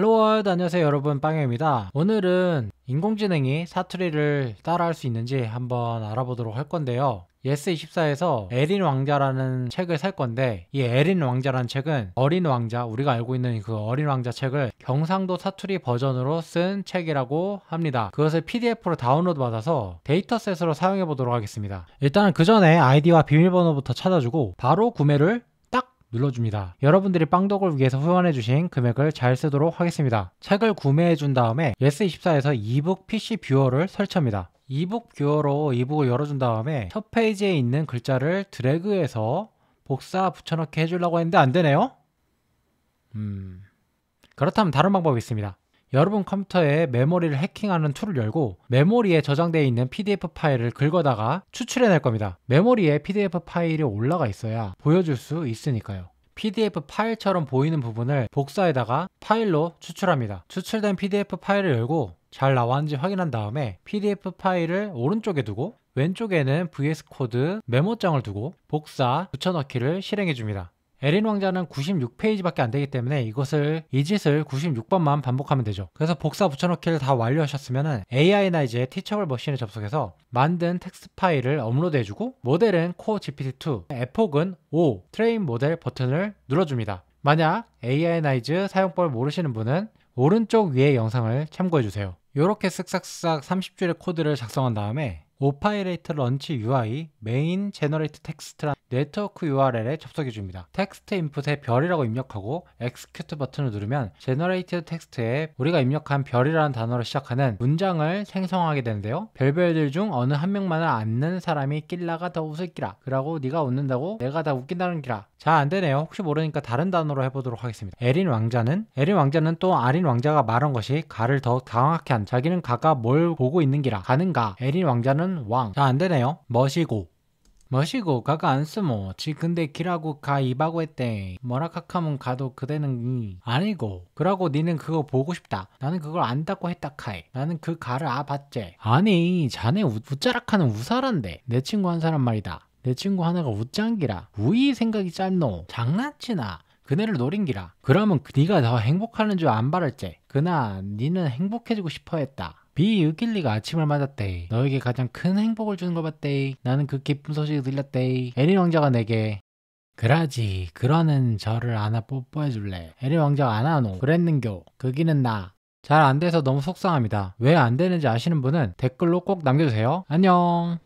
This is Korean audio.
헬로월 안녕하세요 여러분 빵영입니다 오늘은 인공지능이 사투리를 따라할 수 있는지 한번 알아보도록 할 건데요 예스24에서 에린 왕자라는 책을 살 건데 이 에린 왕자라는 책은 어린 왕자 우리가 알고 있는 그 어린 왕자 책을 경상도 사투리 버전으로 쓴 책이라고 합니다 그것을 pdf로 다운로드 받아서 데이터셋으로 사용해 보도록 하겠습니다 일단은 그 전에 아이디와 비밀번호부터 찾아주고 바로 구매를 눌러줍니다. 여러분들이 빵덕을 위해서 후원해주신 금액을 잘 쓰도록 하겠습니다. 책을 구매해준 다음에 예스24에서 이북 PC 뷰어를 설치합니다. 이북 뷰어로 이북을 열어준 다음에 첫 페이지에 있는 글자를 드래그해서 복사 붙여넣기 해주려고 했는데 안 되네요? 음. 그렇다면 다른 방법이 있습니다. 여러분 컴퓨터에 메모리를 해킹하는 툴을 열고 메모리에 저장되어 있는 PDF 파일을 긁어다가 추출해낼 겁니다. 메모리에 PDF 파일이 올라가 있어야 보여줄 수 있으니까요. PDF 파일처럼 보이는 부분을 복사에다가 파일로 추출합니다. 추출된 PDF 파일을 열고 잘 나왔는지 확인한 다음에 PDF 파일을 오른쪽에 두고 왼쪽에는 VS 코드 메모장을 두고 복사 붙여넣기를 실행해 줍니다. 에린 왕자는 96페이지밖에 안 되기 때문에 이것을 이 짓을 96번만 반복하면 되죠. 그래서 복사 붙여넣기를 다 완료하셨으면 AI나 이제 티처블 머신에 접속해서 만든 텍스트 파일을 업로드해주고 모델은 코어 GPT-2, 에폭은 O, 트레인 모델 버튼을 눌러줍니다. 만약 AI 나이즈 사용법을 모르시는 분은 오른쪽 위에 영상을 참고해주세요. 이렇게 쓱싹싹 30줄의 코드를 작성한 다음에 오파이레이트 런치 UI 메인 제너레이트 텍스트란 네트워크 URL에 접속해 줍니다. 텍스트 인풋에 별이라고 입력하고 엑스큐트 버튼을 누르면 제너레이트 텍스트에 우리가 입력한 별이라는 단어로 시작하는 문장을 생성하게 되는데요. 별별들 중 어느 한 명만을 안는 사람이 낄라가 더 웃을끼라. 그러고 네가 웃는다고 내가 다 웃긴다는 기라. 잘 안되네요. 혹시 모르니까 다른 단어로 해보도록 하겠습니다. 에린 왕자는 에린 왕자는 또 아린 왕자가 말한 것이 가를 더 당황하게 한 자기는 가가 뭘 보고 있는기라. 가는가 에린 왕자는 은 왕. 자, 아, 안 되네요. 머시고. 머시고 가가 안쓰모 지 근데 기라고 가 이바고 했대 머라카카문 가도 그대는 아니고 그러고 니는 그거 보고 싶다 나는 그걸 안다고 했다 카이 나는 그 가를 아봤제 아니 자네 우, 짜락하는 우사란데 내 친구 한 사람 말이다 내 친구 하나가 우짱기라 우이 생각이 짧노 장난치나 그네를 노린기라 그러면 네가 그 더 행복하는 줄 안 바랄제 그나 니는 행복해지고 싶어 했다 비유길리가 아침을 맞았대. 너에게 가장 큰 행복을 주는 것 같대. 나는 그 기쁜 소식을 들렸대. 에린 왕자가 내게 그라지 그러는 저를 안아 뽀뽀해줄래. 에린 왕자가 안아노. 그랬는교. 그기는 나. 잘 안 돼서 너무 속상합니다. 왜 안 되는지 아시는 분은 댓글로 꼭 남겨주세요. 안녕.